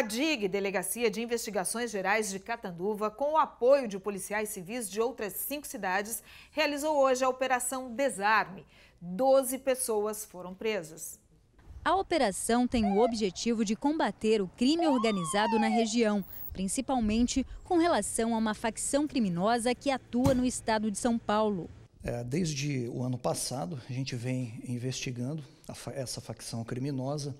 A DIG, Delegacia de Investigações Gerais de Catanduva, com o apoio de policiais civis de outras cinco cidades, realizou hoje a Operação Desarme. Doze pessoas foram presas. A operação tem o objetivo de combater o crime organizado na região, principalmente com relação a uma facção criminosa que atua no estado de São Paulo. É, desde o ano passado, a gente vem investigando a, essa facção criminosa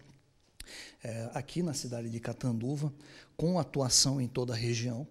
é, aqui na cidade de Catanduva, com atuação em toda a região.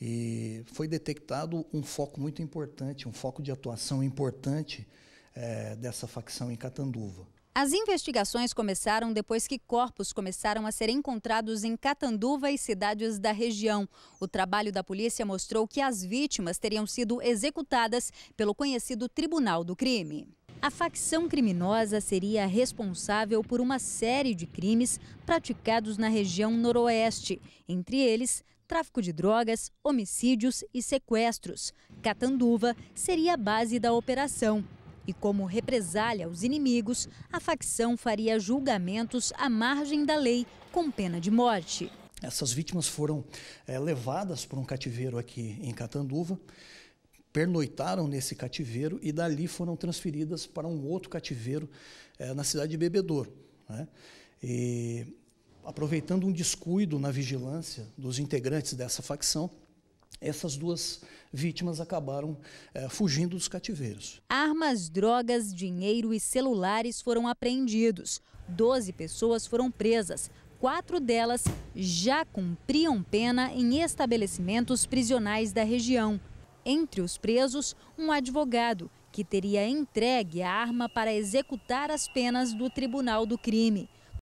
E foi detectado um foco muito importante, um foco de atuação importante é, dessa facção em Catanduva. As investigações começaram depois que corpos começaram a ser encontrados em Catanduva e cidades da região. O trabalho da polícia mostrou que as vítimas teriam sido executadas pelo conhecido Tribunal do Crime a facção criminosa seria responsável por uma série de crimes praticados na região noroeste, entre eles tráfico de drogas, homicídios e sequestros. Catanduva seria a base da operação. E como represália aos inimigos, a facção faria julgamentos à margem da lei, com pena de morte. Essas vítimas foram é, levadas por um cativeiro aqui em Catanduva pernoitaram nesse cativeiro e dali foram transferidas para um outro cativeiro é, na cidade de Bebedouro. Né? E, aproveitando um descuido na vigilância dos integrantes dessa facção, essas duas vítimas acabaram é, fugindo dos cativeiros. Armas, drogas, dinheiro e celulares foram apreendidos. Doze pessoas foram presas. Quatro delas já cumpriam pena em estabelecimentos prisionais da região. Entre os presos, um advogado que teria entregue a arma para executar as penas do tribunal do crime.